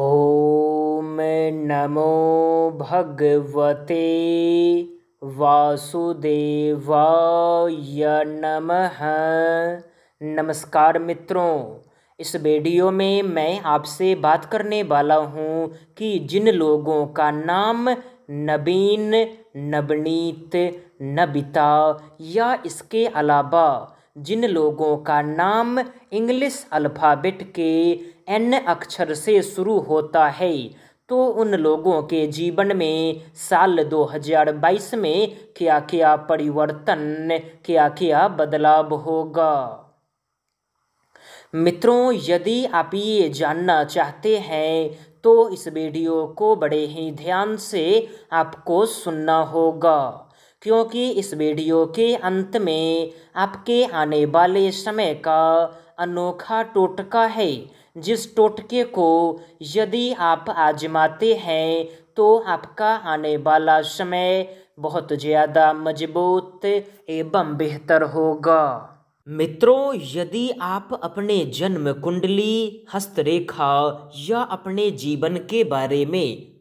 ओम नमो भगवते वासुदेवाय नमः नमस्कार मित्रों इस वीडियो में मैं आपसे बात करने वाला हूँ कि जिन लोगों का नाम नवीन नवनीत नबिता या इसके अलावा जिन लोगों का नाम इंग्लिश अल्फ़ाबेट के एन अक्षर से शुरू होता है तो उन लोगों के जीवन में साल 2022 में क्या क्या परिवर्तन क्या क्या बदलाव होगा मित्रों यदि आप ये जानना चाहते हैं तो इस वीडियो को बड़े ही ध्यान से आपको सुनना होगा क्योंकि इस वीडियो के अंत में आपके आने वाले समय का अनोखा टोटका है जिस टोटके को यदि आप आजमाते हैं तो आपका आने वाला समय बहुत ज़्यादा मजबूत एवं बेहतर होगा मित्रों यदि आप अपने जन्म कुंडली हस्तरेखा या अपने जीवन के बारे में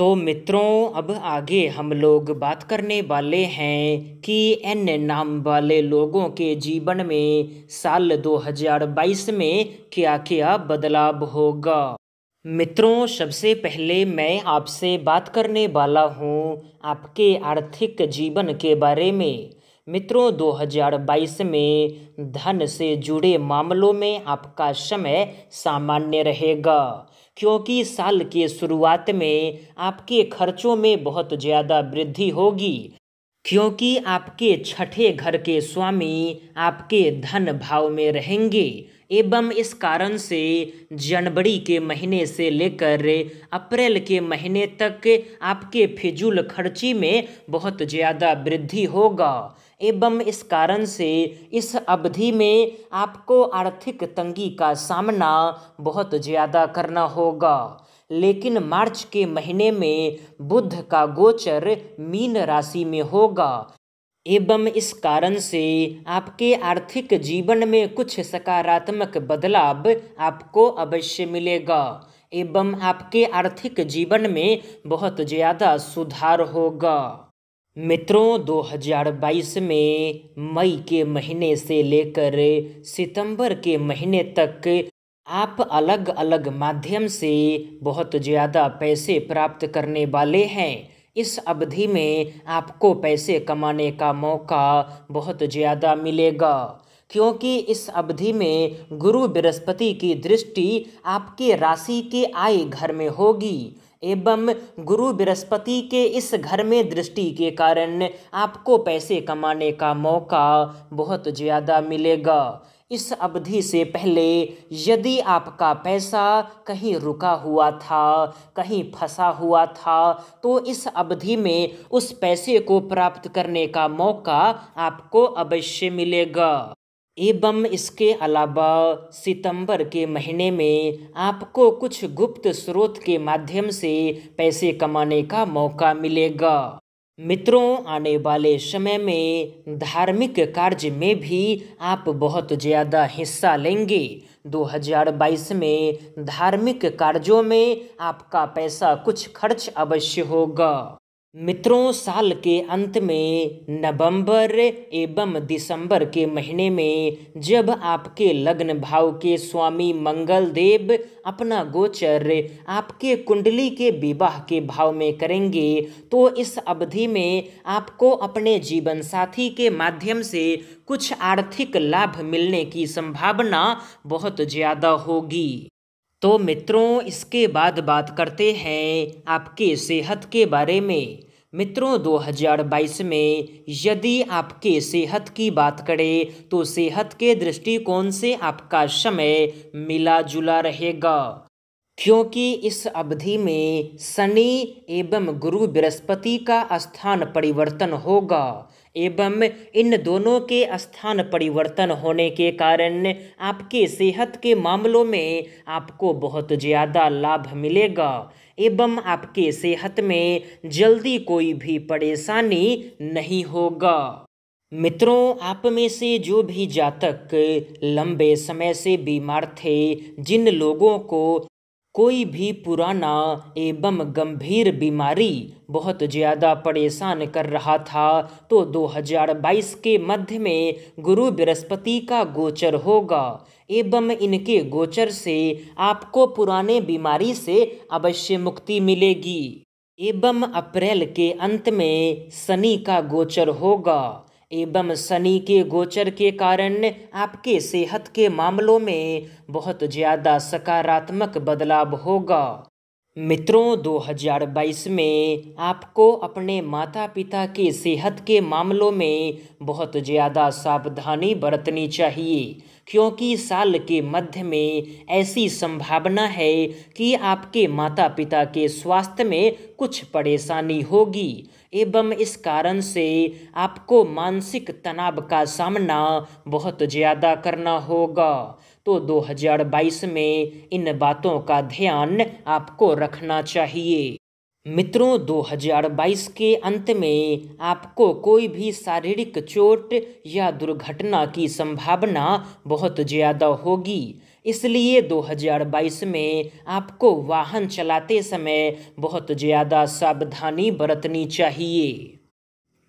तो मित्रों अब आगे हम लोग बात करने वाले हैं कि एन नाम वाले लोगों के जीवन में साल 2022 में क्या क्या बदलाव होगा मित्रों सबसे पहले मैं आपसे बात करने वाला हूँ आपके आर्थिक जीवन के बारे में मित्रों 2022 में धन से जुड़े मामलों में आपका समय सामान्य रहेगा क्योंकि साल के शुरुआत में आपके खर्चों में बहुत ज़्यादा वृद्धि होगी क्योंकि आपके छठे घर के स्वामी आपके धन भाव में रहेंगे एवं इस कारण से जनवरी के महीने से लेकर अप्रैल के महीने तक आपके फिजूल खर्ची में बहुत ज़्यादा वृद्धि होगा एवं इस कारण से इस अवधि में आपको आर्थिक तंगी का सामना बहुत ज़्यादा करना होगा लेकिन मार्च के महीने में बुध का गोचर मीन राशि में होगा एवं इस कारण से आपके आर्थिक जीवन में कुछ सकारात्मक बदलाव आपको अवश्य मिलेगा एवं आपके आर्थिक जीवन में बहुत ज़्यादा सुधार होगा मित्रों 2022 में मई के महीने से लेकर सितंबर के महीने तक आप अलग अलग माध्यम से बहुत ज़्यादा पैसे प्राप्त करने वाले हैं इस अवधि में आपको पैसे कमाने का मौका बहुत ज़्यादा मिलेगा क्योंकि इस अवधि में गुरु बृहस्पति की दृष्टि आपके राशि के आय घर में होगी एवं गुरु बृहस्पति के इस घर में दृष्टि के कारण आपको पैसे कमाने का मौका बहुत ज़्यादा मिलेगा इस अवधि से पहले यदि आपका पैसा कहीं रुका हुआ था कहीं फंसा हुआ था तो इस अवधि में उस पैसे को प्राप्त करने का मौका आपको अवश्य मिलेगा एवं इसके अलावा सितंबर के महीने में आपको कुछ गुप्त स्रोत के माध्यम से पैसे कमाने का मौका मिलेगा मित्रों आने वाले समय में धार्मिक कार्य में भी आप बहुत ज़्यादा हिस्सा लेंगे 2022 में धार्मिक कार्यों में आपका पैसा कुछ खर्च अवश्य होगा मित्रों साल के अंत में नवंबर एवं दिसंबर के महीने में जब आपके लग्न भाव के स्वामी मंगल देव अपना गोचर आपके कुंडली के विवाह के भाव में करेंगे तो इस अवधि में आपको अपने जीवन साथी के माध्यम से कुछ आर्थिक लाभ मिलने की संभावना बहुत ज़्यादा होगी तो मित्रों इसके बाद बात करते हैं आपके सेहत के बारे में मित्रों 2022 में यदि आपके सेहत की बात करें तो सेहत के दृष्टिकोण से आपका समय मिला जुला रहेगा क्योंकि इस अवधि में शनि एवं गुरु बृहस्पति का स्थान परिवर्तन होगा एवं इन दोनों के स्थान परिवर्तन होने के कारण आपके सेहत के मामलों में आपको बहुत ज़्यादा लाभ मिलेगा एवं आपके सेहत में जल्दी कोई भी परेशानी नहीं होगा मित्रों आप में से जो भी जातक लंबे समय से बीमार थे जिन लोगों को कोई भी पुराना एवं गंभीर बीमारी बहुत ज़्यादा परेशान कर रहा था तो 2022 के मध्य में गुरु बृहस्पति का गोचर होगा एवं इनके गोचर से आपको पुराने बीमारी से अवश्य मुक्ति मिलेगी एवं अप्रैल के अंत में शनि का गोचर होगा एवं शनि के गोचर के कारण आपके सेहत के मामलों में बहुत ज़्यादा सकारात्मक बदलाव होगा मित्रों 2022 में आपको अपने माता पिता के सेहत के मामलों में बहुत ज़्यादा सावधानी बरतनी चाहिए क्योंकि साल के मध्य में ऐसी संभावना है कि आपके माता पिता के स्वास्थ्य में कुछ परेशानी होगी एवं इस कारण से आपको मानसिक तनाव का सामना बहुत ज़्यादा करना होगा तो 2022 में इन बातों का ध्यान आपको रखना चाहिए मित्रों 2022 के अंत में आपको कोई भी शारीरिक चोट या दुर्घटना की संभावना बहुत ज़्यादा होगी इसलिए 2022 में आपको वाहन चलाते समय बहुत ज़्यादा सावधानी बरतनी चाहिए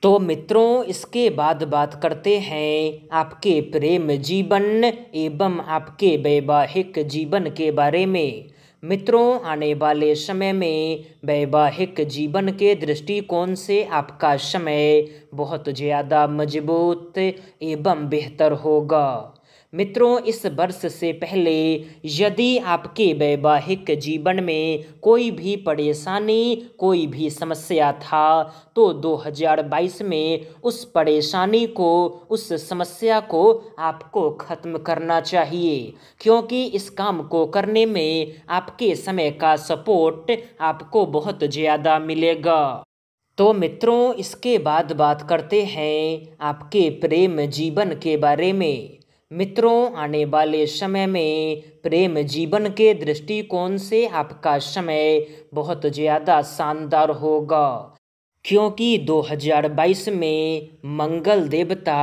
तो मित्रों इसके बाद बात करते हैं आपके प्रेम जीवन एवं आपके वैवाहिक जीवन के बारे में मित्रों आने वाले समय में वैवाहिक जीवन के दृष्टिकोण से आपका समय बहुत ज़्यादा मजबूत एवं बेहतर होगा मित्रों इस वर्ष से पहले यदि आपके वैवाहिक जीवन में कोई भी परेशानी कोई भी समस्या था तो 2022 में उस परेशानी को उस समस्या को आपको ख़त्म करना चाहिए क्योंकि इस काम को करने में आपके समय का सपोर्ट आपको बहुत ज़्यादा मिलेगा तो मित्रों इसके बाद बात करते हैं आपके प्रेम जीवन के बारे में मित्रों आने वाले समय में प्रेम जीवन के दृष्टिकोण से आपका समय बहुत ज़्यादा शानदार होगा क्योंकि 2022 में मंगल देवता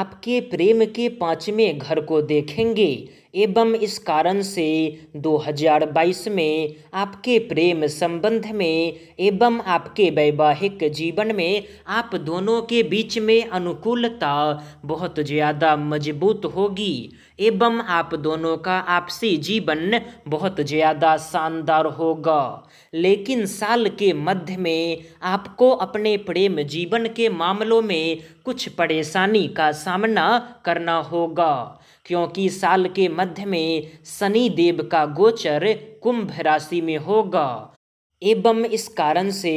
आपके प्रेम के पांचवें घर को देखेंगे एवं इस कारण से 2022 में आपके प्रेम संबंध में एवं आपके वैवाहिक जीवन में आप दोनों के बीच में अनुकूलता बहुत ज़्यादा मजबूत होगी एवं आप दोनों का आपसी जीवन बहुत ज़्यादा शानदार होगा लेकिन साल के मध्य में आपको अपने प्रेम जीवन के मामलों में कुछ परेशानी का सामना करना होगा क्योंकि साल के मध्य मध्य में शनि देव का गोचर कुंभ राशि में होगा एवं इस कारण से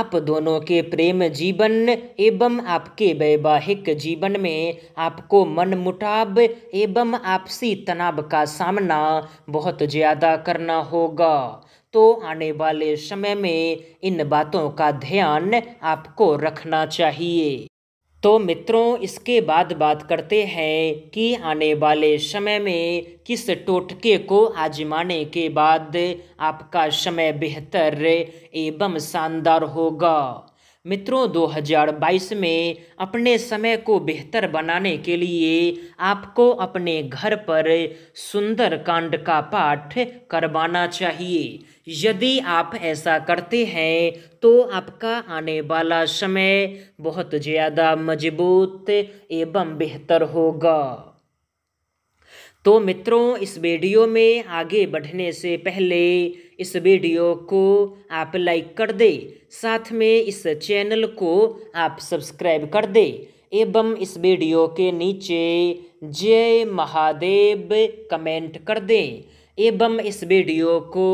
आप दोनों के प्रेम जीवन एवं आपके वैवाहिक जीवन में आपको मनमुटाव एवं आपसी तनाव का सामना बहुत ज़्यादा करना होगा तो आने वाले समय में इन बातों का ध्यान आपको रखना चाहिए तो मित्रों इसके बाद बात करते हैं कि आने वाले समय में किस टोटके को आजमाने के बाद आपका समय बेहतर एवं शानदार होगा मित्रों 2022 में अपने समय को बेहतर बनाने के लिए आपको अपने घर पर सुंदर कांड का पाठ करवाना चाहिए यदि आप ऐसा करते हैं तो आपका आने वाला समय बहुत ज़्यादा मजबूत एवं बेहतर होगा तो मित्रों इस वीडियो में आगे बढ़ने से पहले इस वीडियो को आप लाइक कर दे साथ में इस चैनल को आप सब्सक्राइब कर दे एवं इस वीडियो के नीचे जय महादेव कमेंट कर दें एवं इस वीडियो को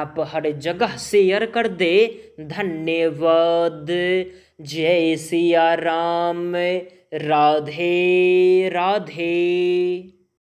आप हर जगह शेयर कर दे धन्यवाद जय सिया राम राधे राधे